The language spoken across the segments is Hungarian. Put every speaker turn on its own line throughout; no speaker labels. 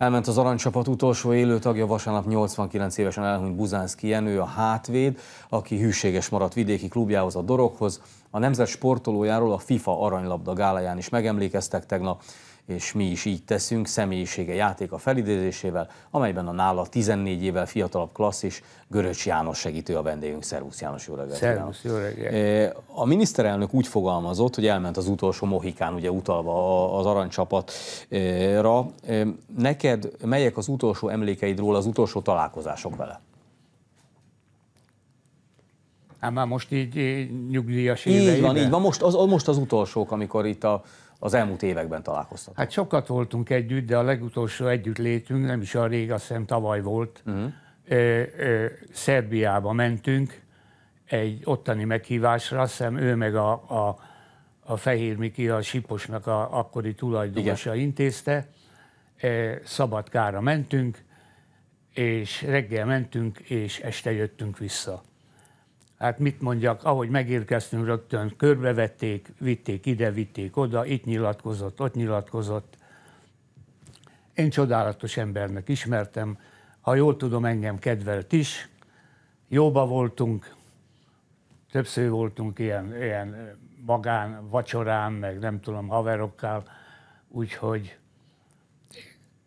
Elment az aranycsapat utolsó élő tagja, vasárnap 89 évesen elhunyt Buzánszki Jenő, a hátvéd, aki hűséges maradt vidéki klubjához, a Doroghoz. A nemzet sportolójáról a FIFA aranylabda gáláján is megemlékeztek tegnap és mi is így teszünk, személyisége játék a felidézésével, amelyben a nála 14 évvel fiatalabb klasszis Göröcs János segítő a vendégünk. Szervusz János, jó reggelt! Szervusz, jó reggelt! Eh, a miniszterelnök úgy fogalmazott, hogy elment az utolsó Mohikán, ugye utalva az aranycsapatra. Eh, neked melyek az utolsó emlékeidről, az utolsó találkozások vele?
Hát már most így, így nyugdíjas évei. Így van, így van. Most az, most az
utolsók, amikor itt a az elmúlt években találkoztatok?
Hát sokat voltunk együtt, de a legutolsó együttlétünk nem is a rég, azt hiszem tavaly volt. Uh-huh. Ö, ö, Szerbiába mentünk egy ottani meghívásra, azt hiszem ő meg a, a, a Fehér Miki, a Siposnak a akkori tulajdonosa Igen. intézte. Ö, Szabadkára mentünk, és reggel mentünk, és este jöttünk vissza hát mit mondjak, ahogy megérkeztünk rögtön, körbevették, vitték ide, vitték oda, itt nyilatkozott, ott nyilatkozott. Én csodálatos embernek ismertem, ha jól tudom, engem kedvelt is, jóba voltunk, többször voltunk ilyen, ilyen magán, vacsorán, meg nem tudom, haverokkal, úgyhogy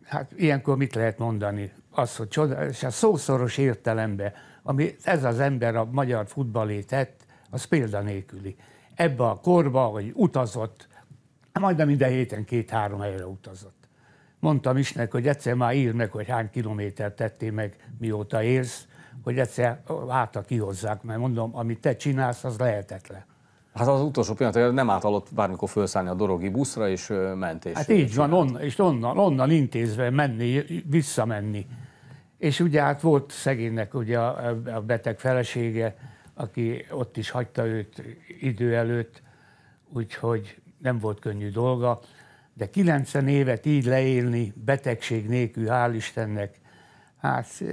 hát ilyenkor mit lehet mondani? Az, hogy csodálatos, és a szószoros értelemben ami ez az ember a magyar futballé tett, az példanélküli. Ebbe a korba, hogy utazott, majdnem minden héten két-három helyre utazott. Mondtam is neki, hogy egyszer már írd meg, hogy hány kilométer tettél meg, mióta élsz, hogy egyszer hátra kihozzák, mert mondom, amit te csinálsz, az lehetetlen.
Hát az utolsó pillanat, nem általott bármikor felszállni a dorogi buszra, és ment. És hát így van, onnan,
és onnan, onnan intézve menni, visszamenni. És ugye hát volt szegénynek ugye a, beteg felesége, aki ott is hagyta őt idő előtt, úgyhogy nem volt könnyű dolga, de 90 évet így leélni betegség nélkül, hál' Istennek, hát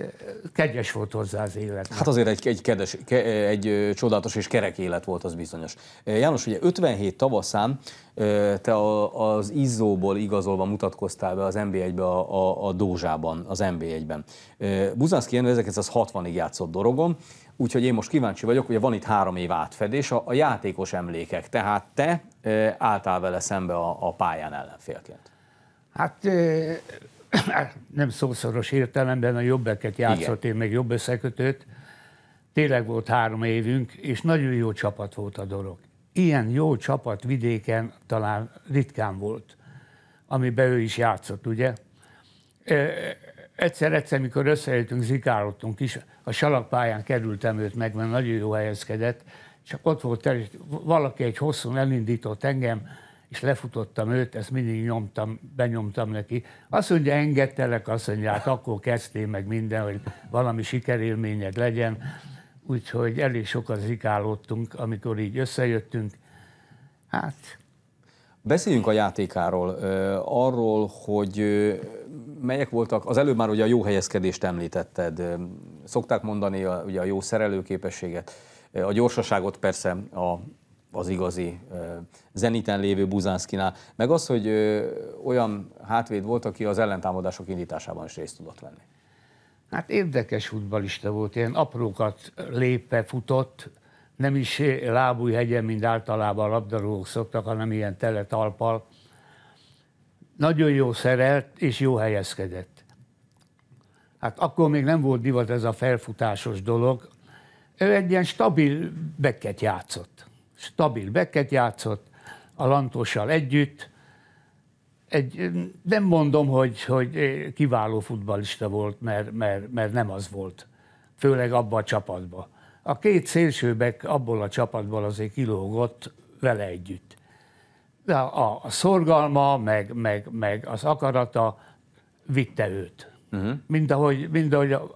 kegyes volt hozzá az élet. Hát azért
egy, egy, kedves, ke, egy csodálatos és kerek élet volt, az bizonyos. János, ugye 57 tavaszán te a, az izzóból igazolva mutatkoztál be az NB1-be a, a, a Dózsában, az NB1-ben. Buzanszki Jenő 1960-ig játszott dorogon, úgyhogy én most kíváncsi vagyok, ugye van itt három év átfedés, a, a játékos emlékek, tehát te álltál vele szembe a, a pályán ellenfélként.
Hát nem szószoros értelemben a jobbeket játszott, Igen. én meg jobb összekötőt. Tényleg volt három évünk, és nagyon jó csapat volt a dolog. Ilyen jó csapat vidéken talán ritkán volt, amiben ő is játszott, ugye? Egyszer-egyszer, mikor összejöttünk, zikálottunk is, a salakpályán kerültem őt meg, mert nagyon jó helyezkedett, csak ott volt, valaki egy hosszú elindított engem, és lefutottam őt, ezt mindig nyomtam, benyomtam neki. Azt mondja, engedtelek, azt mondja, hát akkor kezdtél meg minden, hogy valami sikerélményed legyen. Úgyhogy elég sokat zikálódtunk, amikor így összejöttünk. Hát...
Beszéljünk a játékáról, arról, hogy melyek voltak, az előbb már ugye a jó helyezkedést említetted, szokták mondani a, ugye a jó szerelőképességet, a gyorsaságot persze a az igazi zeniten lévő Buzánszkinál, meg az, hogy olyan hátvéd volt, aki az ellentámadások indításában is részt tudott venni.
Hát érdekes futbalista volt, ilyen aprókat lépve futott, nem is lábújhegyen, mint általában a labdarúgók szoktak, hanem ilyen talpal. Nagyon jó szerelt és jó helyezkedett. Hát akkor még nem volt divat ez a felfutásos dolog. Ő egy ilyen stabil beket játszott stabil beket játszott, a Lantossal együtt. Egy, nem mondom, hogy, hogy kiváló futbalista volt, mert, mert, mert nem az volt, főleg abba a csapatba. A két szélsőbek abból a csapatból azért kilógott vele együtt. De a, a, szorgalma, meg, meg, meg az akarata vitte őt. Uh-huh. Mint ahogy, mind ahogy a,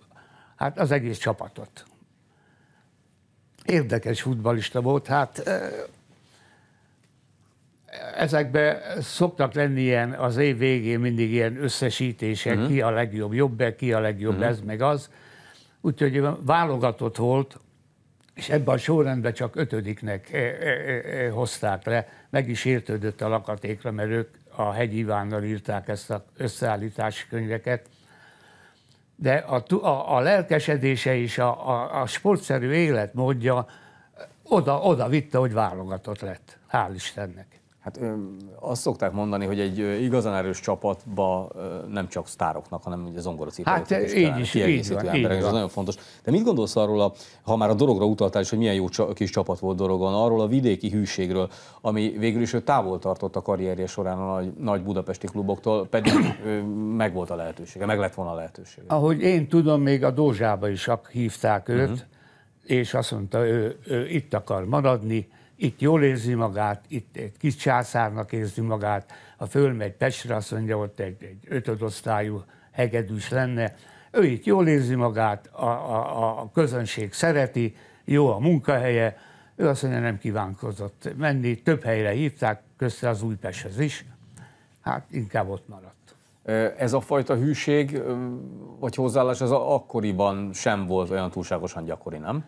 hát az egész csapatot érdekes futbalista volt. Hát ezekben szoktak lenni ilyen, az év végén mindig ilyen összesítések, uh-huh. ki a legjobb jobb ki a legjobb uh-huh. ez, meg az. Úgyhogy válogatott volt, és ebben a sorrendben csak ötödiknek hozták le. Meg is értődött a lakatékra, mert ők a hegyivánnal írták ezt az összeállítási könyveket, de a, a, a lelkesedése és a, a, a sportszerű életmódja oda, oda vitte, hogy válogatott lett. Hál' Istennek.
Hát azt szokták mondani, hogy egy igazán erős csapatba nem csak sztároknak, hanem ugye zongoracipelőket hát, is, így is így van, emberek, így ez van. nagyon fontos. De mit gondolsz arról, a, ha már a dologra utaltál és hogy milyen jó kis csapat volt dologon, arról a vidéki hűségről, ami végül is ő távol tartott a karrierje során a nagy, nagy budapesti kluboktól, pedig meg volt a lehetősége, meg lett volna a lehetősége. Ahogy
én tudom, még a Dózsába is hívták őt, uh-huh. és azt mondta, ő, ő itt akar maradni, itt jól érzi magát, itt egy kis császárnak érzi magát, ha fölmegy Pestre, azt mondja, ott egy, egy ötödosztályú hegedűs lenne, ő itt jól érzi magát, a, a, a közönség szereti, jó a munkahelye, ő azt mondja, nem kívánkozott menni, több helyre hívták, közte az Újpesthez is, hát inkább ott maradt. Ez a fajta
hűség vagy hozzáállás, ez akkoriban sem volt olyan túlságosan gyakori, nem?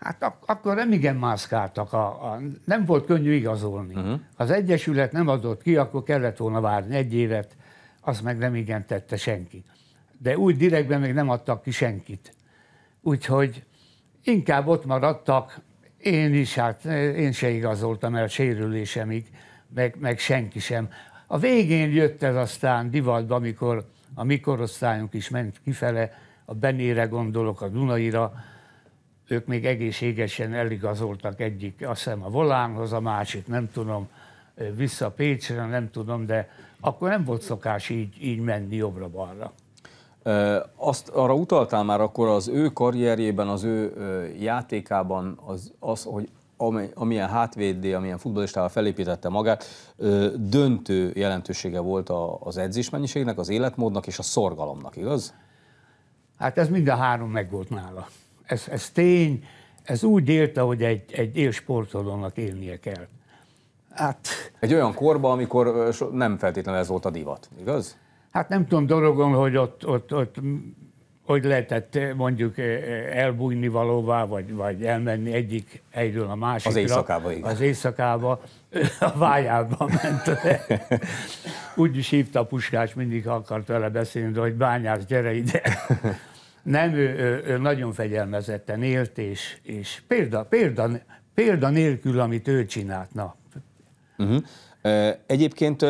Hát ak- akkor nem igen mászkáltak, a, a, nem volt könnyű igazolni. Uh-huh. Az Egyesület nem adott ki, akkor kellett volna várni egy évet, azt meg nem igen tette senki. De úgy direktben még nem adtak ki senkit. Úgyhogy inkább ott maradtak, én is, hát én se igazoltam el sérülésemig, meg, meg senki sem. A végén jött ez aztán divatba, amikor a mikorosztályunk is ment kifele, a Benére gondolok, a Dunaira, ők még egészségesen eligazoltak egyik, azt hiszem a volánhoz, a másik, nem tudom, vissza Pécsre, nem tudom, de akkor nem volt szokás így, így menni jobbra-balra.
Azt arra utaltál már akkor az ő karrierjében, az ő játékában, az, az hogy amilyen hátvédé, amilyen futbolistával felépítette magát, döntő jelentősége volt az edzésmennyiségnek, az életmódnak és a
szorgalomnak, igaz? Hát ez mind a három megvolt nála ez, ez tény, ez úgy élte, hogy egy, egy élsportolónak élnie kell. Hát...
Egy olyan korban, amikor nem feltétlenül ez volt a divat,
igaz? Hát nem tudom, dorogom, hogy ott, ott, ott hogy lehetett eh, mondjuk eh, eh, elbújni valóvá, vagy, vagy elmenni egyik egyről a másikra. Az éjszakába, igen. Az éjszakába, a vájába ment. Úgy is hívta a puskás, mindig akart vele beszélni, de hogy bányász, gyere ide. nem ő, ő, ő nagyon fegyelmezetten élt, és, és példa, példa, példa nélkül, amit ő csinált. Na.
Uh-huh. Egyébként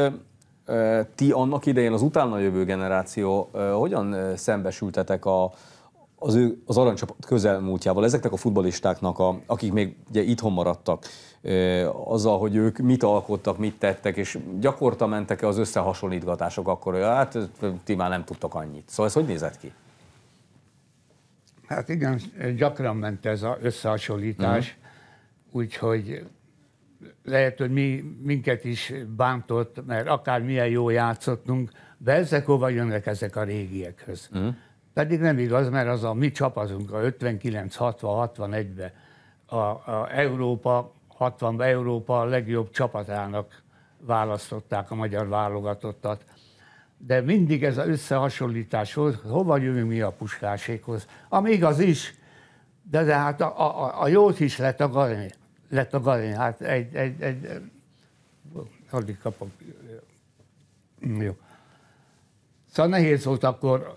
ti annak idején az utána jövő generáció hogyan szembesültetek a, az, ő, az aranycsapat közelmúltjával, ezeknek a futbolistáknak, a, akik még ugye itthon maradtak, e, azzal, hogy ők mit alkottak, mit tettek, és gyakorta mentek-e az összehasonlítgatások akkor, hogy hát ti már nem tudtak annyit. Szóval ez hogy nézett ki?
Hát igen, gyakran ment ez az összehasonlítás, uh-huh. úgyhogy lehet, hogy mi, minket is bántott, mert akár milyen jó játszottunk, de ezek hova jönnek ezek a régiekhez. Uh-huh. Pedig nem igaz, mert az a mi csapatunk a 59 60 61 be a, a Európa, 60-ban Európa legjobb csapatának választották a magyar válogatottat de mindig ez az összehasonlítás volt, hova jövünk mi a puskásékhoz. Ami igaz is, de, de hát a, a, a jót is a garin Hát egy, egy, egy addig kapok. Jó. Szóval nehéz volt akkor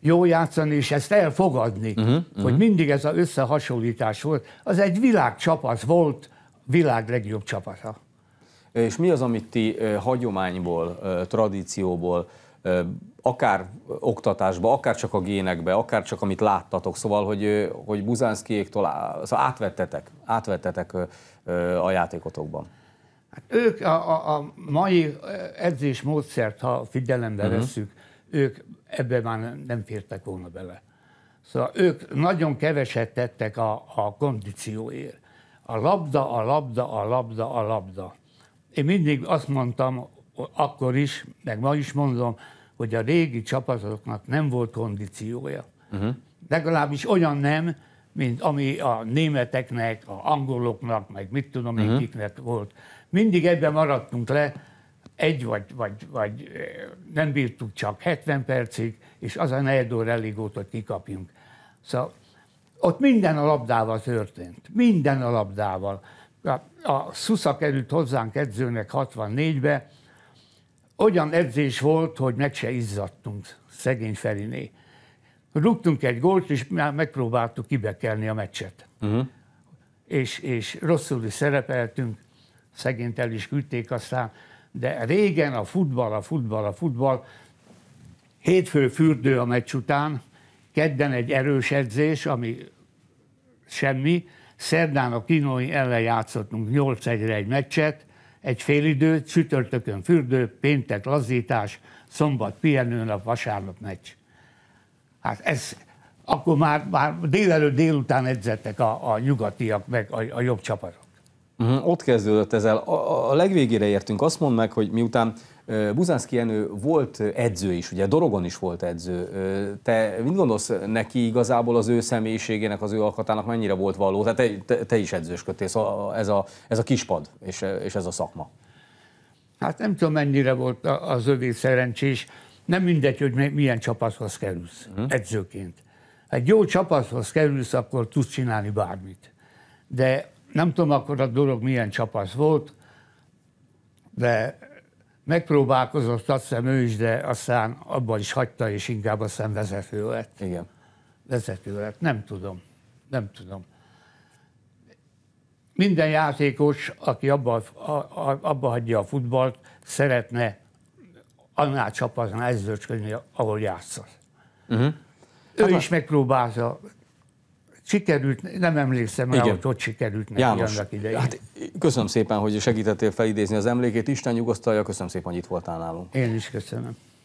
jó játszani, és ezt elfogadni, uh-huh, uh-huh. hogy mhm. mindig ez az összehasonlítás volt. Az egy világcsapat volt, világ legjobb csapata
és mi az, amit ti hagyományból, tradícióból, akár oktatásba, akár csak a génekbe, akár csak amit láttatok, szóval, hogy, hogy Buzánszkiéktól szóval átvettetek, átvettetek a játékotokban.
Hát ők a, a, a mai edzés módszert, ha figyelembe uh-huh. vesszük, ők ebbe már nem fértek volna bele. Szóval ők nagyon keveset tettek a, a kondícióért. A labda, a labda, a labda, a labda. Én mindig azt mondtam, akkor is, meg ma is mondom, hogy a régi csapatoknak nem volt kondíciója. Uh-huh. Legalábbis olyan nem, mint ami a németeknek, a angoloknak, meg mit tudom én uh-huh. kiknek volt. Mindig ebben maradtunk le, egy vagy, vagy, vagy nem bírtuk csak 70 percig, és az a negyed óra hogy kikapjunk. Szóval ott minden a labdával történt. Minden a labdával a Szusza került hozzánk edzőnek 64-be, olyan edzés volt, hogy meg se izzadtunk szegény Feriné. Rúgtunk egy gólt, és már megpróbáltuk kibekelni a meccset. Uh-huh. És, és rosszul is szerepeltünk, szegényt el is küldték aztán, de régen a futball, a futball, a futball, hétfő fürdő a meccs után, kedden egy erős edzés, ami semmi, Szerdán a kínói ellen játszottunk 8 1 egy meccset, egy félidő, csütörtökön fürdő, péntek lazítás, szombat pihenőnap, vasárnap meccs. Hát ez, akkor már, már délelőtt délután edzettek a, a nyugatiak, meg a, a jobb csapatok.
Uh-huh, ott kezdődött ezzel. A, a legvégére értünk. Azt mondd meg, hogy miután Buzánszki Jenő volt edző is, ugye Dorogon is volt edző. Te mit gondolsz neki igazából az ő személyiségének, az ő alkatának mennyire volt való? Tehát te, te, is edzősködtél, szóval ez a, ez a kispad és, és ez a szakma.
Hát nem tudom, mennyire volt az övé szerencsés. Nem mindegy, hogy milyen csapathoz kerülsz hmm. edzőként. edzőként. Egy jó csapathoz kerülsz, akkor tudsz csinálni bármit. De nem tudom akkor a dolog milyen csapat volt, de megpróbálkozott, azt hiszem ő is, de aztán abban is hagyta, és inkább aztán vezető lett. Igen. Vezető lett, nem tudom, nem tudom. Minden játékos, aki abba, a, a, abba hagyja a futballt, szeretne annál csapatnál ezőcsködni, ahol játszott. Uh-huh. Ő hát is megpróbálta, sikerült, nem emlékszem rá, Igen. hogy ott sikerült neki János, annak idején. Hát,
köszönöm szépen, hogy segítettél felidézni az emlékét. Isten nyugosztalja, köszönöm szépen, hogy itt voltál nálunk.
Én is köszönöm.